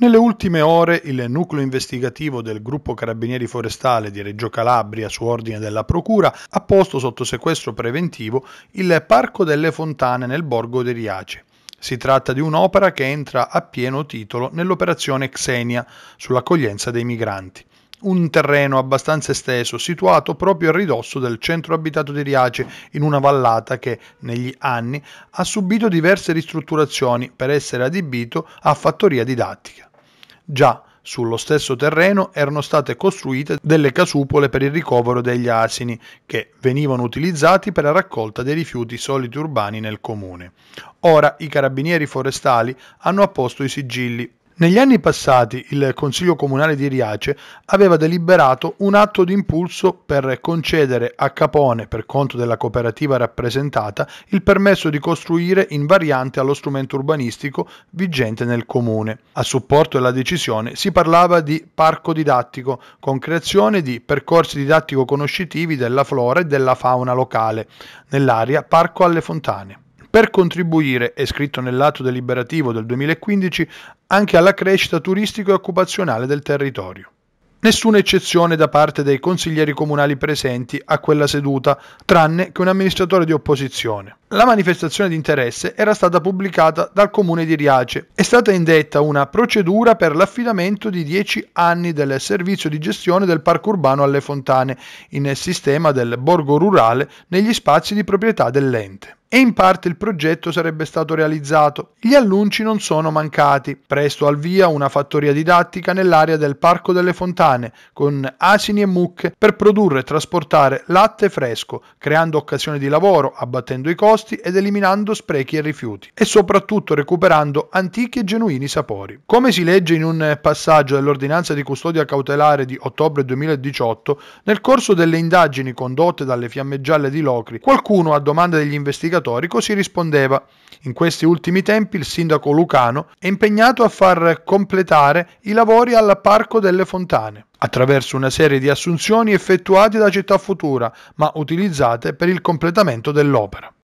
Nelle ultime ore il nucleo investigativo del gruppo Carabinieri Forestale di Reggio Calabria, su ordine della Procura, ha posto sotto sequestro preventivo il Parco delle Fontane nel borgo di Riace. Si tratta di un'opera che entra a pieno titolo nell'operazione Xenia sull'accoglienza dei migranti un terreno abbastanza esteso, situato proprio a ridosso del centro abitato di Riace, in una vallata che negli anni ha subito diverse ristrutturazioni per essere adibito a fattoria didattica. Già, sullo stesso terreno erano state costruite delle casupole per il ricovero degli asini, che venivano utilizzati per la raccolta dei rifiuti soliti urbani nel comune. Ora i carabinieri forestali hanno apposto i sigilli negli anni passati il Consiglio Comunale di Riace aveva deliberato un atto d'impulso per concedere a Capone, per conto della cooperativa rappresentata, il permesso di costruire in variante allo strumento urbanistico vigente nel comune. A supporto della decisione si parlava di parco didattico, con creazione di percorsi didattico-conoscitivi della flora e della fauna locale, nell'area Parco alle Fontane per contribuire, è scritto nell'atto deliberativo del 2015, anche alla crescita turistico e occupazionale del territorio. Nessuna eccezione da parte dei consiglieri comunali presenti a quella seduta, tranne che un amministratore di opposizione. La manifestazione di interesse era stata pubblicata dal comune di Riace. È stata indetta una procedura per l'affidamento di 10 anni del servizio di gestione del parco urbano alle fontane, in sistema del borgo rurale negli spazi di proprietà dell'ente e in parte il progetto sarebbe stato realizzato. Gli annunci non sono mancati. Presto al via una fattoria didattica nell'area del Parco delle Fontane, con asini e mucche per produrre e trasportare latte fresco, creando occasioni di lavoro, abbattendo i costi ed eliminando sprechi e rifiuti, e soprattutto recuperando antichi e genuini sapori. Come si legge in un passaggio dell'ordinanza di custodia cautelare di ottobre 2018, nel corso delle indagini condotte dalle fiamme gialle di Locri, qualcuno a domanda degli investigatori dittatorico si rispondeva. In questi ultimi tempi il sindaco Lucano è impegnato a far completare i lavori al Parco delle Fontane attraverso una serie di assunzioni effettuate da Città Futura, ma utilizzate per il completamento dell'opera.